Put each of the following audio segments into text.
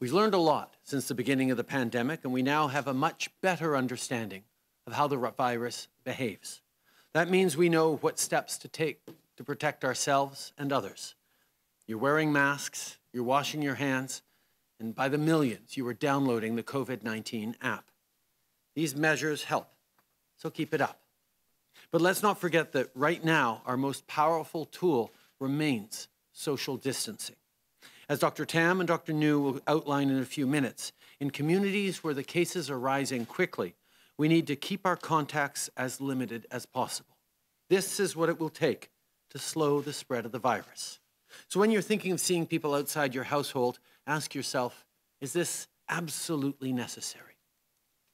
We've learned a lot since the beginning of the pandemic, and we now have a much better understanding of how the virus behaves. That means we know what steps to take to protect ourselves and others. You're wearing masks, you're washing your hands, and by the millions, you are downloading the COVID 19 app. These measures help, so keep it up. But let's not forget that right now, our most powerful tool remains social distancing as Dr. Tam and Dr. New will outline in a few minutes. In communities where the cases are rising quickly, we need to keep our contacts as limited as possible. This is what it will take to slow the spread of the virus. So when you're thinking of seeing people outside your household, ask yourself, is this absolutely necessary?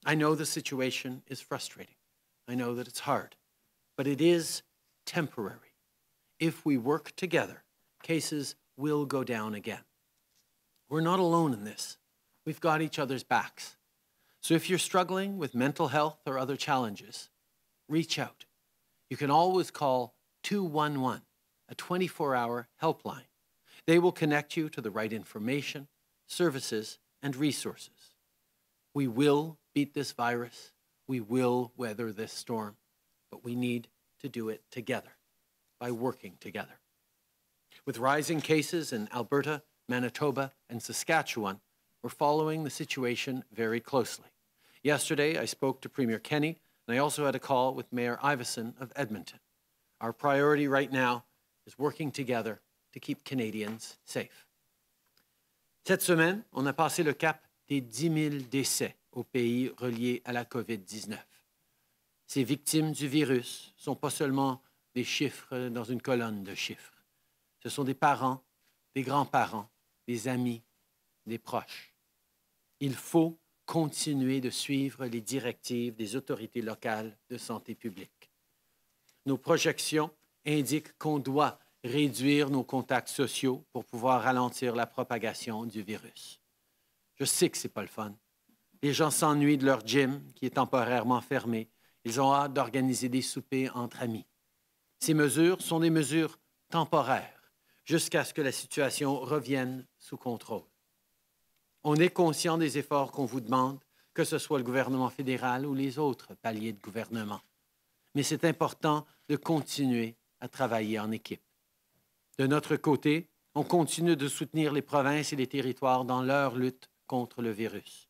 I know the situation is frustrating. I know that it's hard, but it is temporary. If we work together, cases will go down again. We're not alone in this. We've got each other's backs. So if you're struggling with mental health or other challenges, reach out. You can always call 211, a 24 hour helpline. They will connect you to the right information, services, and resources. We will beat this virus. We will weather this storm. But we need to do it together by working together with rising cases in Alberta, Manitoba, and Saskatchewan, we're following the situation very closely. Yesterday, I spoke to Premier Kenny, and I also had a call with Mayor Iverson of Edmonton. Our priority right now is working together to keep Canadians safe. Cette semaine, on a passé le cap des 10 000 décès au pays reliés à la COVID-19. Ces victimes du virus sont pas seulement des chiffres dans une colonne de chiffres. Ce sont des parents, des grands-parents, des amis, des proches. Il faut continuer de suivre les directives des autorités locales de santé publique. Nos projections indiquent qu'on doit réduire nos contacts sociaux pour pouvoir ralentir la propagation du virus. Je sais que c'est pas le fun. Les gens s'ennuient de leur gym qui est temporairement fermé. Ils ont hâte d'organiser des soupers entre amis. Ces mesures sont des mesures temporaires jusqu'à ce que la situation revienne sous contrôle. On est conscient des efforts qu'on vous demande, que ce soit le gouvernement fédéral ou les autres paliers de gouvernement. Mais c'est important de continuer à travailler en équipe. De notre côté, on continue de soutenir les provinces et les territoires dans leur lutte contre le virus.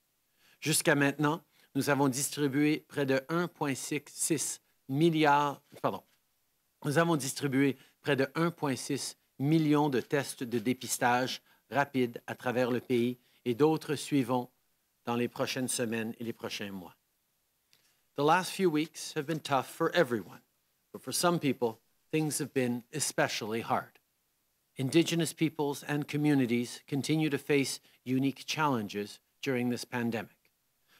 Jusqu'à maintenant, nous avons distribué près de 1,6 milliards. pardon, nous avons distribué près de 1,6 millions de tests de dépistage rapides à travers le pays et d'autres suivront dans les prochaines semaines et les prochains mois. The last few weeks have been tough for everyone, but for some people, things have been especially hard. Indigenous peoples and communities continue to face unique challenges during this pandemic.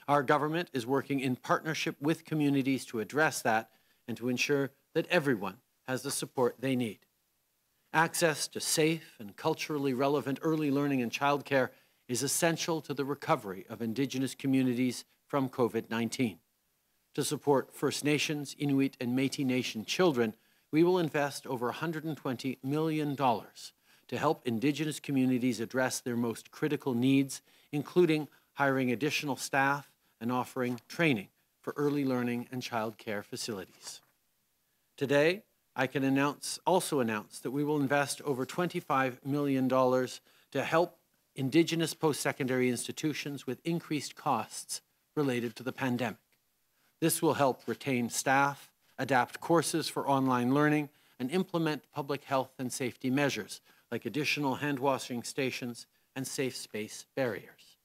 Our government is working in partnership with communities to address that and to ensure that everyone has the support they need. Access to safe and culturally relevant early learning and childcare is essential to the recovery of Indigenous communities from COVID-19. To support First Nations, Inuit, and Métis Nation children, we will invest over $120 million to help Indigenous communities address their most critical needs, including hiring additional staff and offering training for early learning and childcare facilities. Today, I can announce, also announce that we will invest over $25 million to help Indigenous post-secondary institutions with increased costs related to the pandemic. This will help retain staff, adapt courses for online learning, and implement public health and safety measures like additional hand washing stations and safe space barriers.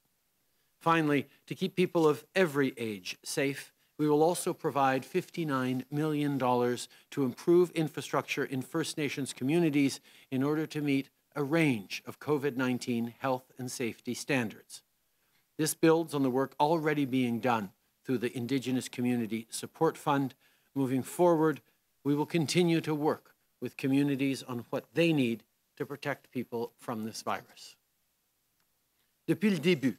Finally, to keep people of every age safe we will also provide $59 million to improve infrastructure in First Nations communities in order to meet a range of COVID-19 health and safety standards. This builds on the work already being done through the Indigenous Community Support Fund. Moving forward, we will continue to work with communities on what they need to protect people from this virus. Depuis le début,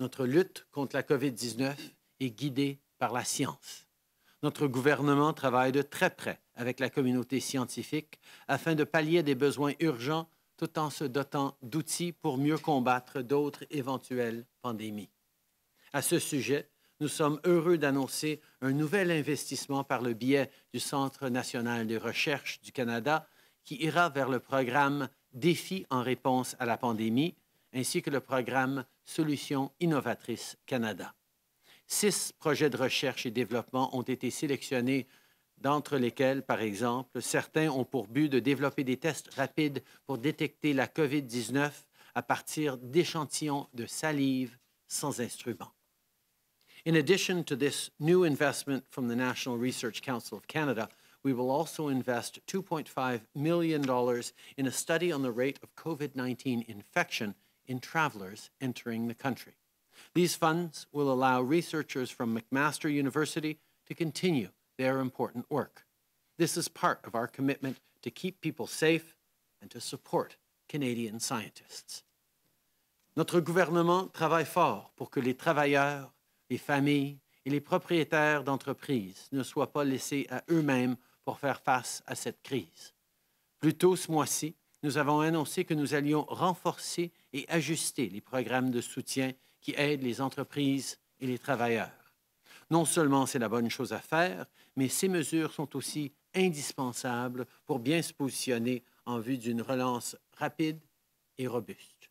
notre lutte contre la COVID-19 est guidée par la science. Notre gouvernement travaille de très près avec la communauté scientifique afin de pallier des besoins urgents tout en se dotant d'outils pour mieux combattre d'autres éventuelles pandémies. À ce sujet, nous sommes heureux d'annoncer un nouvel investissement par le biais du Centre national de recherche du Canada qui ira vers le programme Défi en réponse à la pandémie ainsi que le programme Solutions innovatrices Canada. Six projets de recherche et développement ont été sélectionnés, d'entre lesquels, par exemple, certains ont pour but de développer des tests rapides pour détecter la COVID-19 à partir d'échantillons de salive sans instrument. In addition to this new investment from the National Research Council of Canada, we will also invest $2.5 million in a study on the rate of COVID 19 infection in travelers entering the country. These funds will allow researchers from McMaster University to continue their important work. This is part of our commitment to keep people safe and to support Canadian scientists. Notre gouvernement travaille fort pour que les travailleurs, les familles et les propriétaires d'entreprises ne soient pas laissés à eux-mêmes pour faire face à cette crise. Plus tôt ce mois-ci, nous avons annoncé que nous allions renforcer et ajuster les programmes de soutien qui aident les entreprises et les travailleurs. Non seulement c'est la bonne chose à faire, mais ces mesures sont aussi indispensables pour bien se positionner en vue d'une relance rapide et robuste.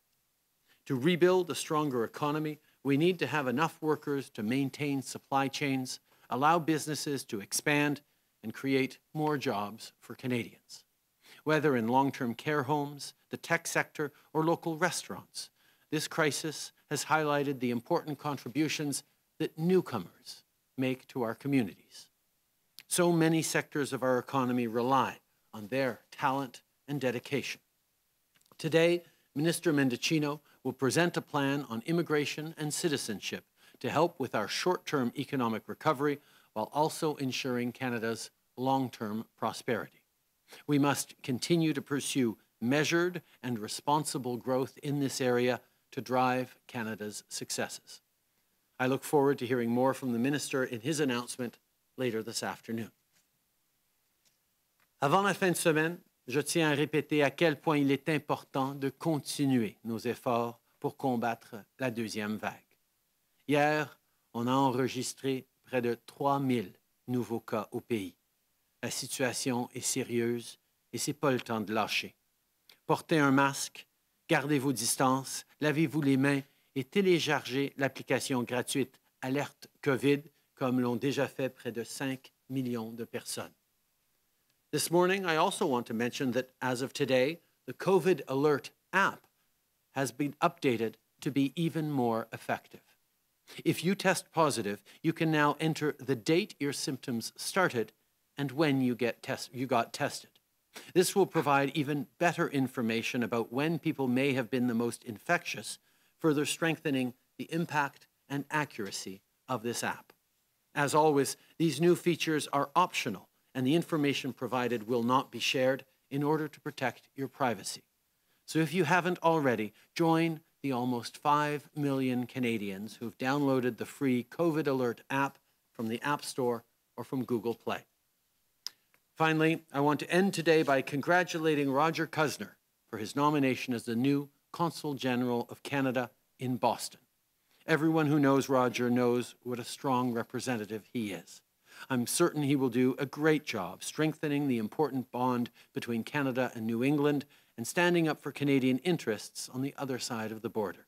To rebuild a stronger economy, we need to have enough workers to maintain supply chains, allow businesses to expand, and create more jobs for Canadians. Whether in long term care homes, the tech sector, or local restaurants, This crisis has highlighted the important contributions that newcomers make to our communities. So many sectors of our economy rely on their talent and dedication. Today, Minister Mendocino will present a plan on immigration and citizenship to help with our short-term economic recovery while also ensuring Canada's long-term prosperity. We must continue to pursue measured and responsible growth in this area drive Canada's successes. I look forward to hearing more from the minister in his announcement later this afternoon. Avant la fin de semaine, je tiens à répéter à quel point il est important de continuer nos efforts pour combattre la deuxième vague. Hier, on a enregistré près de 3 000 nouveaux cas au pays. La situation est sérieuse et ce n'est pas le temps de lâcher. Porter un masque, Gardez vos distances, lavez-vous les mains et téléchargez l'application gratuite Alerte COVID, comme l'ont déjà fait près de 5 millions de personnes. This morning, I also want to mention that as of today, the COVID Alert app has been updated to be even more effective. If you test positive, you can now enter the date your symptoms started and when you, get test you got tested. This will provide even better information about when people may have been the most infectious, further strengthening the impact and accuracy of this app. As always, these new features are optional and the information provided will not be shared in order to protect your privacy. So if you haven't already, join the almost 5 million Canadians who've downloaded the free COVID Alert app from the App Store or from Google Play. Finally, I want to end today by congratulating Roger Kusner for his nomination as the new Consul General of Canada in Boston. Everyone who knows Roger knows what a strong representative he is. I'm certain he will do a great job strengthening the important bond between Canada and New England and standing up for Canadian interests on the other side of the border.